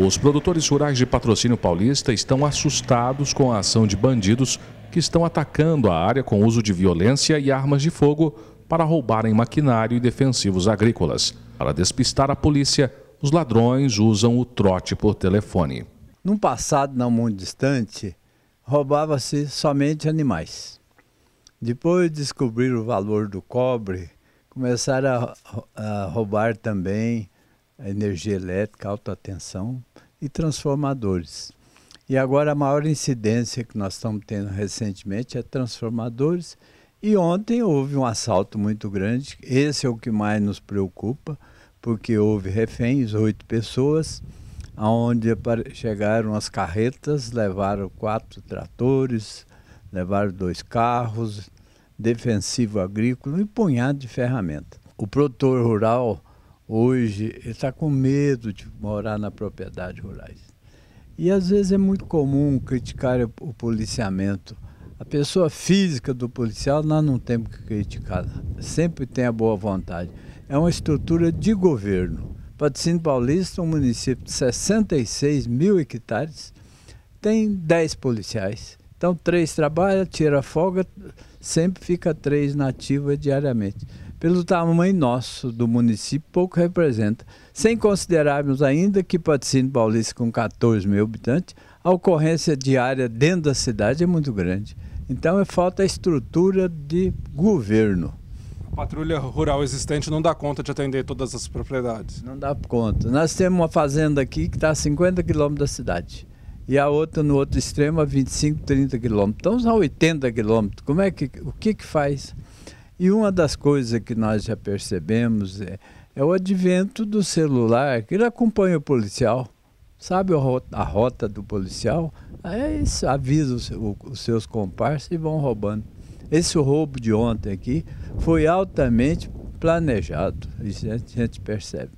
Os produtores rurais de patrocínio paulista estão assustados com a ação de bandidos que estão atacando a área com uso de violência e armas de fogo para roubarem maquinário e defensivos agrícolas. Para despistar a polícia, os ladrões usam o trote por telefone. Num passado não muito distante, roubava-se somente animais. Depois de descobrir o valor do cobre, Começaram a, a roubar também a energia elétrica, alta tensão e transformadores. E agora a maior incidência que nós estamos tendo recentemente é transformadores. E ontem houve um assalto muito grande. Esse é o que mais nos preocupa, porque houve reféns, oito pessoas, aonde chegaram as carretas, levaram quatro tratores, levaram dois carros, defensivo agrícola e um punhado de ferramenta. O produtor rural hoje está com medo de morar na propriedade rurais. E às vezes é muito comum criticar o policiamento. A pessoa física do policial nós não temos que criticar, sempre tem a boa vontade. É uma estrutura de governo. Patrocínio Paulista, um município de 66 mil hectares, tem 10 policiais então, três trabalha, tira folga, sempre fica três nativas diariamente. Pelo tamanho nosso do município, pouco representa. Sem considerarmos ainda que Paticínio Paulista, com 14 mil habitantes, a ocorrência diária dentro da cidade é muito grande. Então, é falta a estrutura de governo. A patrulha rural existente não dá conta de atender todas as propriedades? Não dá conta. Nós temos uma fazenda aqui que está a 50 quilômetros da cidade e a outra no outro extremo a 25, 30 quilômetros. Estamos a 80 quilômetros. Como é que, o que que faz? E uma das coisas que nós já percebemos é, é o advento do celular, que ele acompanha o policial, sabe a rota, a rota do policial, aí avisa os, os seus comparsas e vão roubando. Esse roubo de ontem aqui foi altamente planejado, isso a gente percebe.